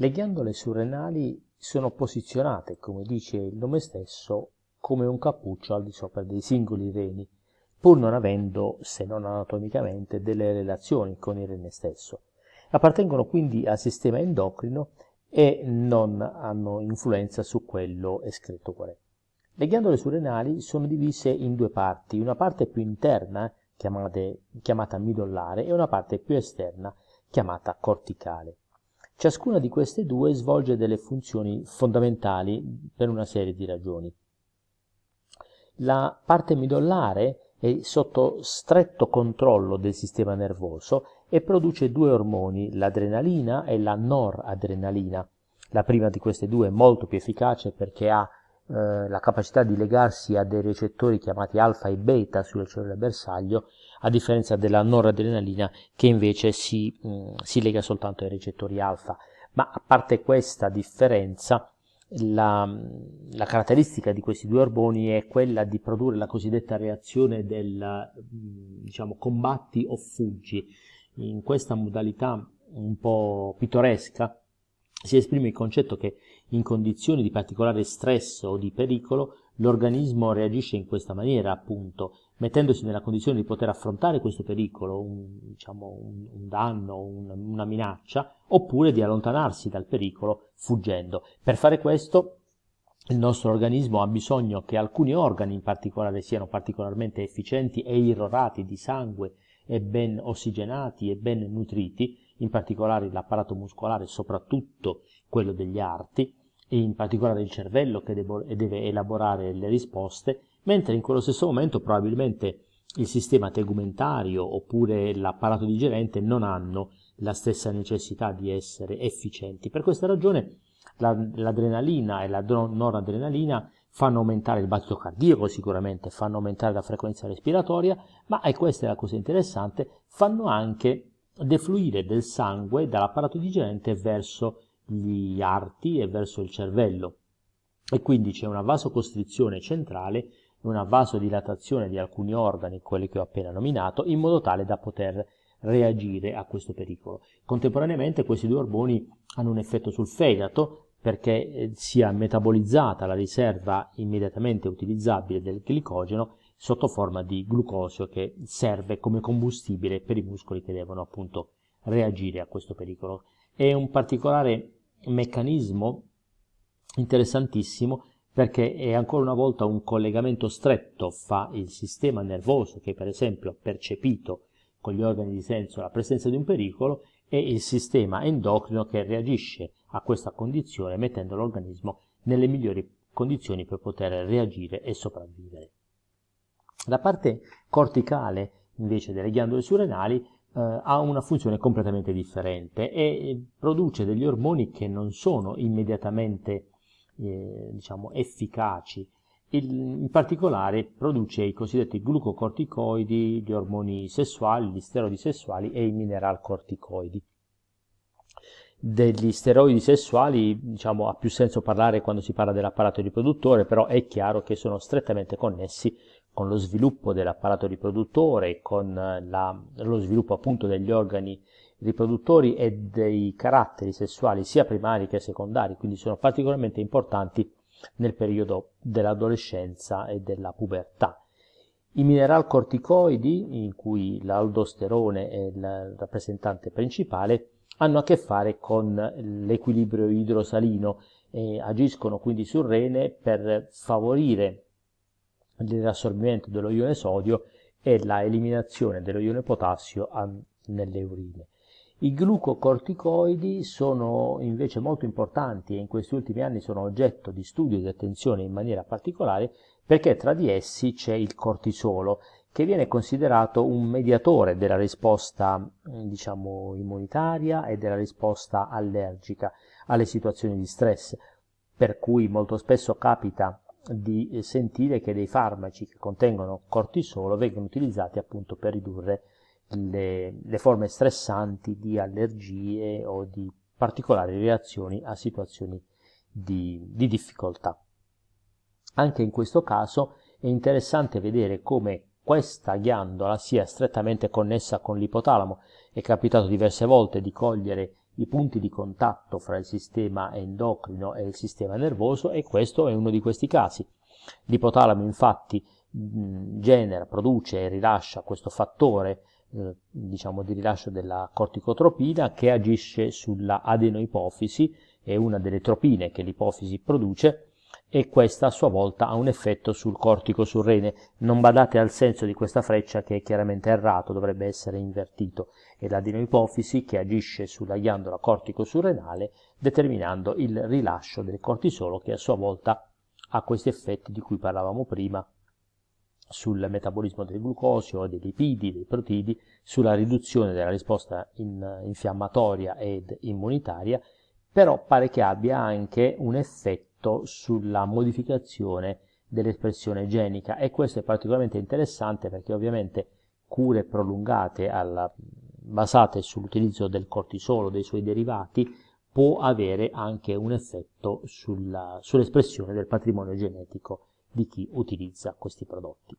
Le ghiandole surrenali sono posizionate, come dice il nome stesso, come un cappuccio al di sopra dei singoli reni, pur non avendo, se non anatomicamente, delle relazioni con il rene stesso. Appartengono quindi al sistema endocrino e non hanno influenza su quello escritto qual è. Le ghiandole surrenali sono divise in due parti, una parte più interna, chiamate, chiamata midollare, e una parte più esterna, chiamata corticale. Ciascuna di queste due svolge delle funzioni fondamentali per una serie di ragioni. La parte midollare è sotto stretto controllo del sistema nervoso e produce due ormoni, l'adrenalina e la noradrenalina. La prima di queste due è molto più efficace perché ha eh, la capacità di legarsi a dei recettori chiamati alfa e beta sulle cellule bersaglio, a differenza della noradrenalina che invece si, mh, mm, si lega soltanto ai recettori alfa. Ma a parte questa differenza, la, la, caratteristica di questi due ormoni è quella di produrre la cosiddetta reazione del mm, diciamo, combatti o fuggi. In questa modalità un po' pittoresca si esprime il concetto che in condizioni di particolare stress o di pericolo, l'organismo reagisce in questa maniera, appunto, mettendosi nella condizione di poter affrontare questo pericolo, un, diciamo, un, un danno, un, una minaccia, oppure di allontanarsi dal pericolo fuggendo. Per fare questo il nostro organismo ha bisogno che alcuni organi in particolare siano particolarmente efficienti e irrorati di sangue e ben ossigenati e ben nutriti in particolare l'apparato muscolare, soprattutto quello degli arti, e in particolare il cervello che deve elaborare le risposte, mentre in quello stesso momento probabilmente il sistema tegumentario oppure l'apparato digerente non hanno la stessa necessità di essere efficienti. Per questa ragione l'adrenalina e la noradrenalina fanno aumentare il battito cardiaco sicuramente, fanno aumentare la frequenza respiratoria, ma, e questa è la cosa interessante, fanno anche defluire del sangue dall'apparato digerente verso gli arti e verso il cervello e quindi c'è una vasocostrizione centrale e una vasodilatazione di alcuni organi, quelli che ho appena nominato, in modo tale da poter reagire a questo pericolo. Contemporaneamente questi due ormoni hanno un effetto sul fegato perché eh, sia metabolizzata la riserva immediatamente utilizzabile del glicogeno sotto forma di glucosio che serve come combustibile per i muscoli che devono appunto reagire a questo pericolo. È un particolare meccanismo interessantissimo perché è ancora una volta un collegamento stretto fra il sistema nervoso che per esempio ha percepito con gli organi di senso la presenza di un pericolo e il sistema endocrino che reagisce a questa condizione mettendo l'organismo nelle migliori condizioni per poter reagire e sopravvivere. La parte corticale invece delle ghiandole surrenali eh, ha una funzione completamente differente e eh, produce degli ormoni che non sono immediatamente eh, diciamo, efficaci. Il, in particolare produce i cosiddetti glucocorticoidi, gli ormoni sessuali, gli steroidi sessuali e i mineralcorticoidi. Degli steroidi sessuali diciamo, ha più senso parlare quando si parla dell'apparato riproduttore, però è chiaro che sono strettamente connessi con lo sviluppo dell'apparato riproduttore, con eh, la, lo sviluppo appunto degli organi riproduttori e dei caratteri sessuali sia primari che secondari, quindi sono particolarmente importanti nel periodo dell'adolescenza e della pubertà. I corticoidi, in cui l'aldosterone è il rappresentante principale, hanno a che fare con l'equilibrio idrosalino e agiscono quindi sul rene per favorire il riassorbimento dello ione sodio e la eliminazione dello ione potassio nelle urine. I glucocorticoidi sono invece molto importanti e in questi ultimi anni sono oggetto di studio e di attenzione in maniera particolare perché tra di essi c'è il cortisolo che viene considerato un mediatore della risposta diciamo immunitaria e della risposta allergica alle situazioni di stress per cui molto spesso capita di eh, sentire che dei farmaci che contengono cortisolo vengono utilizzati appunto per ridurre le, le forme stressanti di allergie o di particolari reazioni a situazioni di, di difficoltà. Anche in questo caso è interessante vedere come questa ghiandola sia strettamente connessa con l'ipotalamo. È capitato diverse volte di cogliere i punti di contatto fra il sistema endocrino e il sistema nervoso e questo è uno di questi casi. L'ipotalamo infatti genera, produce e rilascia questo fattore eh, diciamo di rilascio della corticotropina che agisce sulla adenoipofisi, è una delle tropine che l'ipofisi produce e questa a sua volta ha un effetto sul cortico sul rene. Non badate al senso di questa freccia che è chiaramente errato, dovrebbe essere invertito, e la adenoipofisi che agisce sulla ghiandola cortico-surrenale determinando il rilascio del cortisolo che a sua volta ha questi effetti di cui parlavamo prima sul metabolismo del glucosio, dei lipidi, dei protidi, sulla riduzione della risposta in, infiammatoria ed immunitaria, però pare che abbia anche un effetto detto sulla modificazione dell'espressione genica e questo è particolarmente interessante perché ovviamente cure prolungate alla, basate sull'utilizzo del cortisolo, dei suoi derivati, può avere anche un effetto sull'espressione del patrimonio genetico di chi utilizza questi prodotti.